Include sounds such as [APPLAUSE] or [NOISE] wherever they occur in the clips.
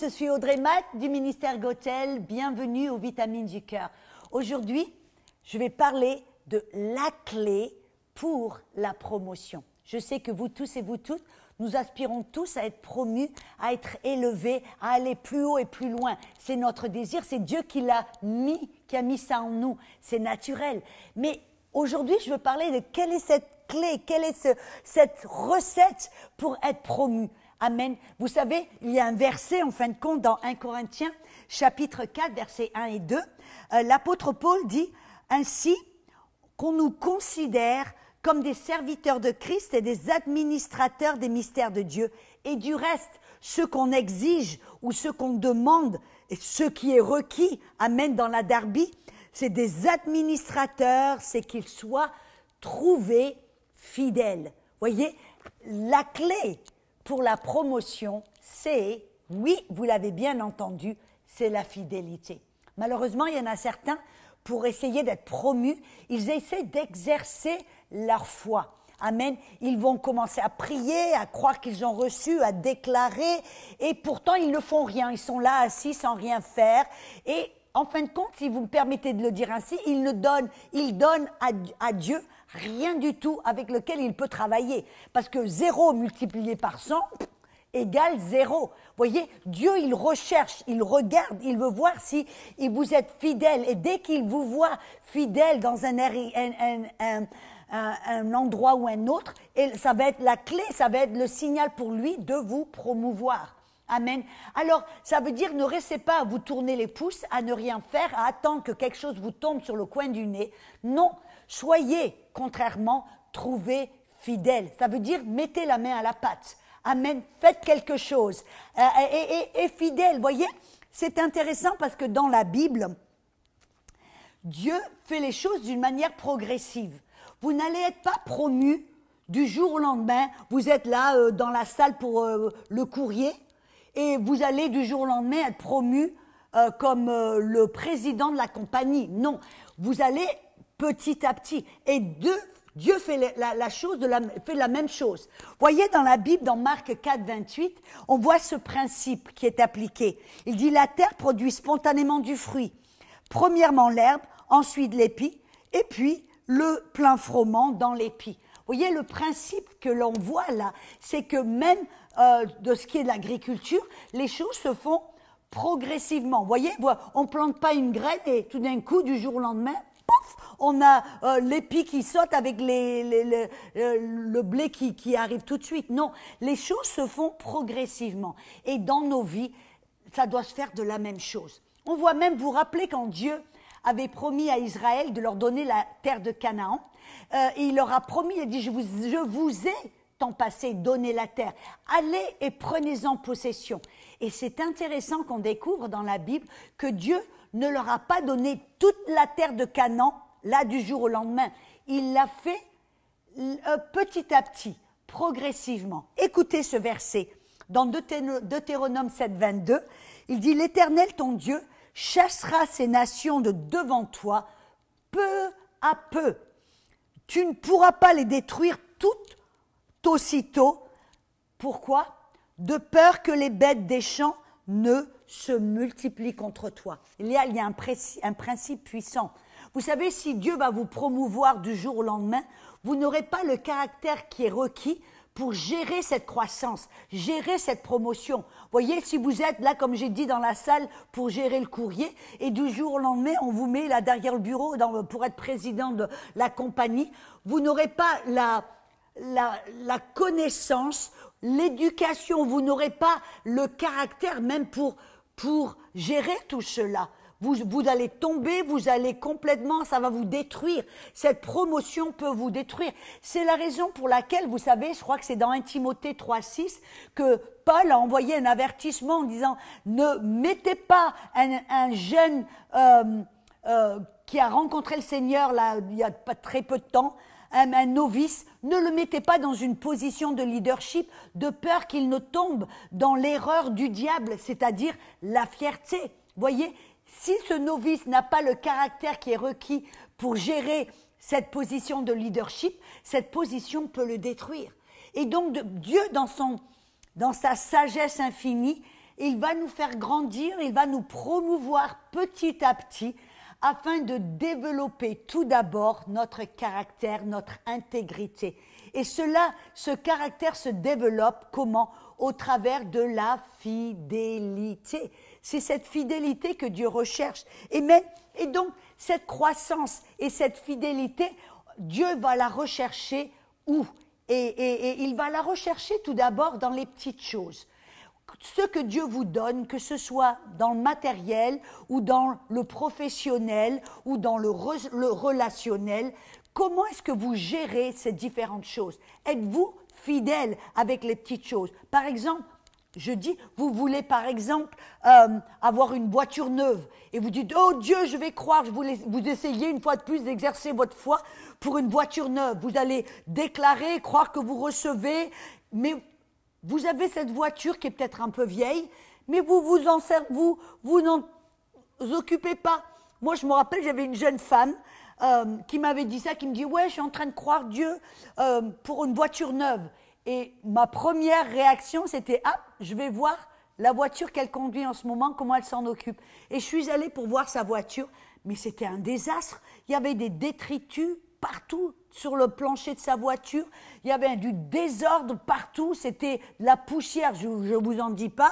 je suis Audrey Matt du ministère Gothel. Bienvenue aux Vitamines du Cœur. Aujourd'hui, je vais parler de la clé pour la promotion. Je sais que vous tous et vous toutes, nous aspirons tous à être promus, à être élevés, à aller plus haut et plus loin. C'est notre désir, c'est Dieu qui l'a mis, qui a mis ça en nous. C'est naturel. Mais aujourd'hui, je veux parler de quelle est cette clé, quelle est cette recette pour être promu. Amen. Vous savez, il y a un verset, en fin de compte, dans 1 Corinthiens, chapitre 4, versets 1 et 2. Euh, l'apôtre Paul dit, Ainsi qu'on nous considère comme des serviteurs de Christ et des administrateurs des mystères de Dieu. Et du reste, ce qu'on exige ou ce qu'on demande, et ce qui est requis, amène dans la Darbie, c'est des administrateurs, c'est qu'ils soient trouvés fidèles. Voyez, la clé pour la promotion, c'est, oui, vous l'avez bien entendu, c'est la fidélité. Malheureusement, il y en a certains, pour essayer d'être promus, ils essaient d'exercer leur foi. Amen. Ils vont commencer à prier, à croire qu'ils ont reçu, à déclarer, et pourtant ils ne font rien. Ils sont là assis sans rien faire. Et en fin de compte, si vous me permettez de le dire ainsi, ils ne donnent, ils donnent à, à Dieu rien du tout avec lequel il peut travailler. Parce que 0 multiplié par 100 égale 0. Voyez, Dieu, il recherche, il regarde, il veut voir si vous êtes fidèle. Et dès qu'il vous voit fidèle dans un, endroit ou un autre, et ça va être la clé, ça va être le signal pour lui de vous promouvoir. Amen. Alors, ça veut dire ne restez pas à vous tourner les pouces, à ne rien faire, à attendre que quelque chose vous tombe sur le coin du nez. Non, Soyez, contrairement, trouvés fidèles. Ça veut dire mettez la main à la pâte. Amen. Faites quelque chose. Euh, et, et, fidèle, voyez, c'est intéressant parce que dans la Bible, Dieu fait les choses d'une manière progressive. Vous n'allez être pas promu du jour au lendemain. Vous êtes là euh, dans la salle pour euh, le courrier et vous allez du jour au lendemain être promu comme le président de la compagnie. Non, vous allez petit à petit. Et deux, Dieu fait la, la chose de fait la même chose. Voyez dans la Bible, dans Marc 4, 28, on voit ce principe qui est appliqué. Il dit la terre produit spontanément du fruit. Premièrement l'herbe, ensuite l'épi, et puis le plein froment dans l'épi. Voyez le principe que l'on voit là, c'est que même euh, de ce qui est de l'agriculture, les choses se font progressivement. Vous voyez, on ne plante pas une graine et tout d'un coup, du jour au lendemain, on a euh, l'épi qui saute avec euh, le blé qui, arrive tout de suite. Non, les choses se font progressivement. Et dans nos vies, ça doit se faire de la même chose. On voit même, vous rappeler quand Dieu avait promis à Israël de leur donner la terre de Canaan, euh, il leur a promis, il a dit, je vous, ai tant passé donné la terre, allez et prenez-en possession. Et c'est intéressant qu'on découvre dans la Bible que Dieu ne leur a pas donné toute la terre de Canaan là du jour au lendemain. Il l'a fait euh, petit à petit, progressivement. Écoutez ce verset. Dans Deutéronome 7, 22, il dit L'Éternel ton Dieu chassera ces nations de devant toi peu à peu. Tu ne pourras pas les détruire toutes aussitôt. Pourquoi De peur que les bêtes des champs ne se multiplient contre toi. Il y a, il un principe puissant. Vous savez, si Dieu va vous promouvoir du jour au lendemain, vous n'aurez pas le caractère qui est requis pour gérer cette croissance, gérer cette promotion. Voyez, si vous êtes là, comme j'ai dit, dans la salle pour gérer le courrier, et du jour au lendemain, on vous met là derrière le bureau pour être président de la compagnie, vous n'aurez pas la, la connaissance, l'éducation, vous n'aurez pas le caractère même pour, pour gérer tout cela. Vous, allez tomber, vous allez complètement, ça va vous détruire. Cette promotion peut vous détruire. C'est la raison pour laquelle, vous savez, je crois que c'est dans 1 Timothée 3.6 que Paul a envoyé un avertissement en disant, ne mettez pas un, jeune euh, euh, qui a rencontré le Seigneur là, il y a pas très peu de temps, un, un, novice, ne le mettez pas dans une position de leadership de peur qu'il ne tombe dans l'erreur du diable, c'est-à-dire la fierté. Voyez, si ce novice n'a pas le caractère qui est requis pour gérer cette position de leadership, cette position peut le détruire. Et donc Dieu, dans, son, dans sa sagesse infinie, il va nous faire grandir, il va nous promouvoir petit à petit afin de développer tout d'abord notre caractère, notre intégrité. Et cela, ce caractère se développe comment Au travers de la fidélité. C'est cette fidélité que Dieu recherche. Et, donc, cette croissance et cette fidélité, Dieu va la rechercher où et, il va la rechercher tout d'abord dans les petites choses. Ce que Dieu vous donne, que ce soit dans le matériel ou dans le professionnel ou dans le relationnel, comment est-ce que vous gérez ces différentes choses Êtes-vous fidèle avec les petites choses Par exemple, je dis, vous voulez par exemple euh, avoir une voiture neuve et vous dites, oh Dieu, je vais croire, je vous, essayez une fois de plus d'exercer votre foi pour une voiture neuve. Vous allez déclarer, croire que vous recevez, mais vous avez cette voiture qui est peut-être un peu vieille, mais vous vous en vous vous n'en occupez pas. Moi, je me rappelle, j'avais une jeune femme euh, qui m'avait dit ça, qui me dit, ouais, je suis en train de croire Dieu euh, pour une voiture neuve. Et ma première réaction, c'était Ah, je vais voir la voiture qu'elle conduit en ce moment, comment elle s'en occupe. Et je suis allée pour voir sa voiture, mais c'était un désastre. Il y avait des détritus partout sur le plancher de sa voiture. Il y avait du désordre partout. C'était la poussière, je ne vous en dis pas.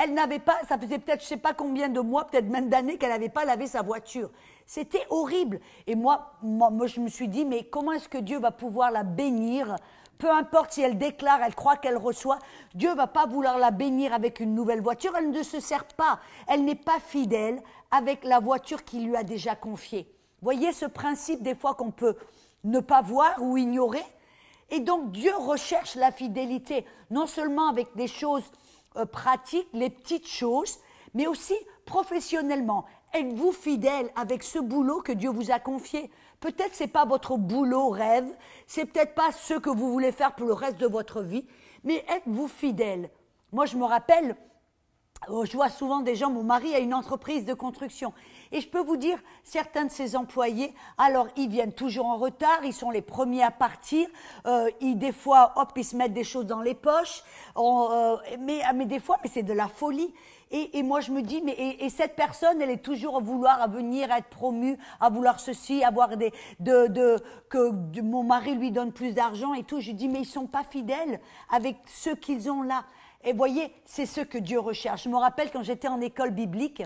Elle n'avait pas, ça faisait peut-être je ne sais pas combien de mois, peut-être même d'années qu'elle n'avait pas lavé sa voiture. C'était horrible. Et moi, moi, je me suis dit, mais comment est-ce que Dieu va pouvoir la bénir peu importe si elle déclare, elle croit qu'elle reçoit, Dieu va pas vouloir la bénir avec une nouvelle voiture, elle ne se sert pas, elle n'est pas fidèle avec la voiture qu'il lui a déjà confiée. Voyez ce principe des fois qu'on peut ne pas voir ou ignorer. Et donc Dieu recherche la fidélité, non seulement avec des choses euh, pratiques, les petites choses, mais aussi professionnellement. Êtes-vous fidèle avec ce boulot que Dieu vous a confié Peut-être c'est pas votre boulot rêve, c'est peut-être pas ce que vous voulez faire pour le reste de votre vie, mais êtes-vous fidèle Moi, je me rappelle Oh, je vois souvent des gens, mon mari a une entreprise de construction. Et je peux vous dire, certains de ses employés, alors ils viennent toujours en retard, ils sont les premiers à partir, euh, ils, des fois, hop, ils se mettent des choses dans les poches, euh, mais, ah, mais des fois, mais c'est de la folie. Et, moi, je me dis, mais et, cette personne, elle est toujours à vouloir à venir à être promue, à vouloir ceci, avoir des, de, que mon mari lui donne plus d'argent et tout. Je dis, mais ils sont pas fidèles avec ce qu'ils ont là. Et voyez, c'est ce que Dieu recherche. Je me rappelle quand j'étais en école biblique,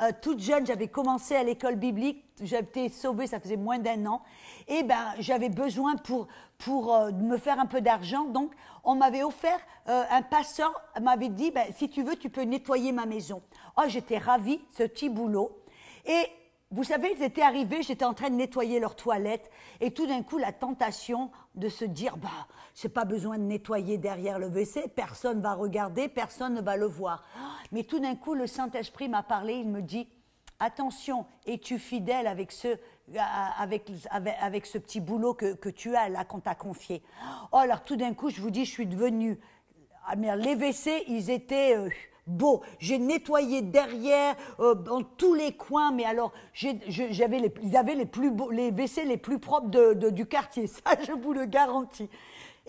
euh, toute jeune, j'avais commencé à l'école biblique, j'avais été sauvée, ça faisait moins d'un an. Et ben, j'avais besoin pour, pour euh, me faire un peu d'argent. Donc, on m'avait offert, euh, un passeur m'avait dit, ben, si tu veux, tu peux nettoyer ma maison. Oh, j'étais ravie, ce petit boulot. Et vous savez, ils étaient arrivés, j'étais en train de nettoyer leur toilette, et tout d'un coup, la tentation de se dire, bah, c'est pas besoin de nettoyer derrière le WC, personne va regarder, personne ne va le voir. Mais tout d'un coup, le Saint-Esprit m'a parlé, il me dit, attention, es-tu fidèle avec ce, euh, avec, avec, ce petit boulot que, tu as là qu'on t'a confié Oh, alors tout d'un coup, je vous dis, je suis devenue, ah, les WC, ils étaient... Euh, beau. J'ai nettoyé derrière, dans euh, tous les coins, mais alors, j'avais les, ils avaient les, plus les WC les plus propres du quartier, [LAUGHS] ça je vous le garantis.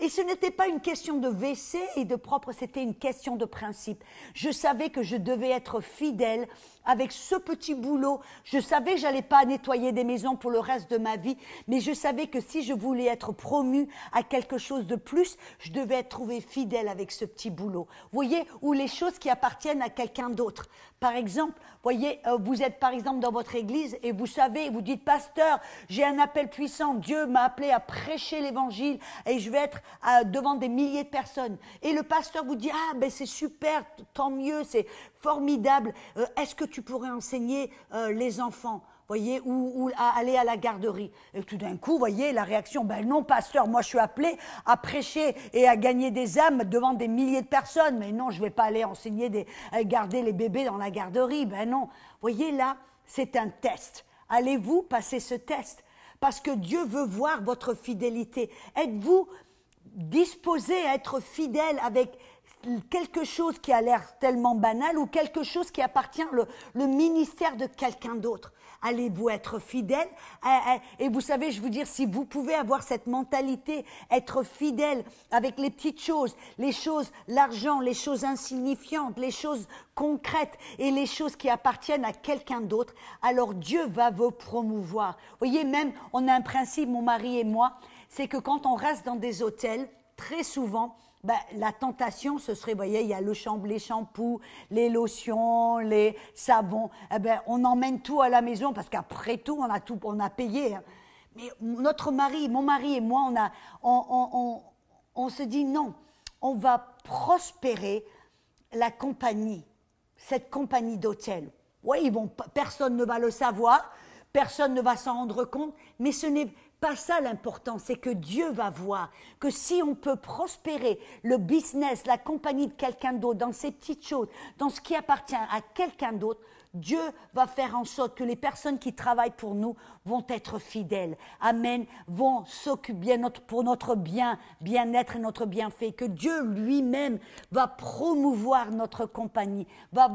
Et ce n'était pas une question de WC et de propre, c'était une question de principe. Je savais que je devais être fidèle avec ce petit boulot. Je savais que j'allais pas nettoyer des maisons pour le reste de ma vie, mais je savais que si je voulais être promu à quelque chose de plus, je devais être trouvée fidèle avec ce petit boulot. Vous voyez, ou les choses qui appartiennent à quelqu'un d'autre. Par exemple, Voyez, euh, vous êtes par exemple dans votre église et vous savez, vous dites, pasteur, j'ai un appel puissant, Dieu m'a appelé à prêcher l'évangile et je vais être euh, devant des milliers de personnes. Et le pasteur vous dit, ah ben c'est super, tant mieux, c'est formidable, euh, est-ce que tu pourrais enseigner les enfants voyez, ou, à aller à la garderie. Et tout d'un coup, voyez, la réaction, ben non, pasteur, moi je suis appelé à prêcher et à gagner des âmes devant des milliers de personnes, mais non, je ne vais pas aller enseigner, des, euh, garder les bébés dans la garderie, ben non. Voyez là, c'est un test. Allez-vous passer ce test Parce que Dieu veut voir votre fidélité. Êtes-vous disposé à être fidèle avec quelque chose qui a l'air tellement banal ou quelque chose qui appartient le ministère de quelqu'un d'autre allez-vous être fidèle euh, euh, Et vous savez, je vous dire, si vous pouvez avoir cette mentalité, être fidèle avec les petites choses, les choses, l'argent, les choses insignifiantes, les choses concrètes et les choses qui appartiennent à quelqu'un d'autre, alors Dieu va vous promouvoir. Vous voyez, même, on a un principe, mon mari et moi, c'est que quand on reste dans des hôtels, très souvent, bah, la tentation, ce serait, vous voyez, il y a le champ, les shampoings, les lotions, les savons. Eh ben, on emmène tout à la maison parce qu'après tout, on a tout, on a payé. Hein. Mais notre mari, mon mari et moi, on, a, on, se dit non, on va prospérer la compagnie, cette compagnie d'hôtel. Oui, personne ne va le savoir, personne ne va s'en rendre compte, mais ce n'est pas ça l'important, c'est que Dieu va voir que si on peut prospérer le business, la compagnie de quelqu'un d'autre, dans ces petites choses, dans ce qui appartient à quelqu'un d'autre, Dieu va faire en sorte que les personnes qui travaillent pour nous vont être fidèles. Amen. Vont s'occuper pour notre bien, bien-être et notre bienfait. Que Dieu lui-même va promouvoir notre compagnie, va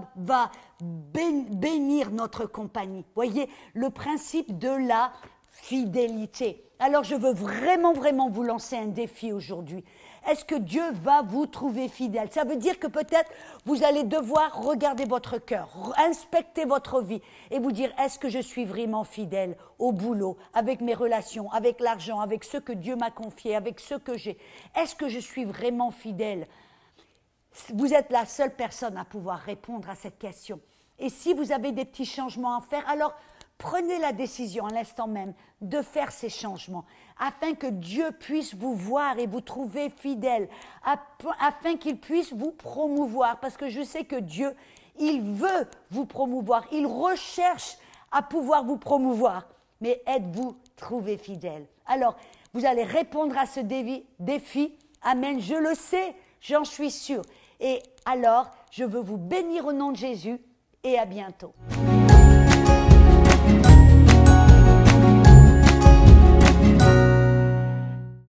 bénir notre compagnie. Voyez le principe de la fidélité. Alors je veux vraiment, vraiment vous lancer un défi aujourd'hui. Est-ce que Dieu va vous trouver fidèle Ça veut dire que peut-être vous allez devoir regarder votre cœur, inspecter votre vie et vous dire est-ce que je suis vraiment fidèle au boulot, avec mes relations, avec l'argent, avec ce que Dieu m'a confié, avec ce que j'ai Est-ce que je suis vraiment fidèle Vous êtes la seule personne à pouvoir répondre à cette question. Et si vous avez des petits changements à faire, alors prenez la décision à l'instant même de faire ces changements afin que Dieu puisse vous voir et vous trouver fidèle, afin qu'il puisse vous promouvoir, parce que je sais que Dieu, il veut vous promouvoir, il recherche à pouvoir vous promouvoir, mais êtes-vous trouvé fidèle Alors, vous allez répondre à ce défi, défi. Amen, je le sais, j'en suis sûr. Et alors, je veux vous bénir au nom de Jésus et à bientôt.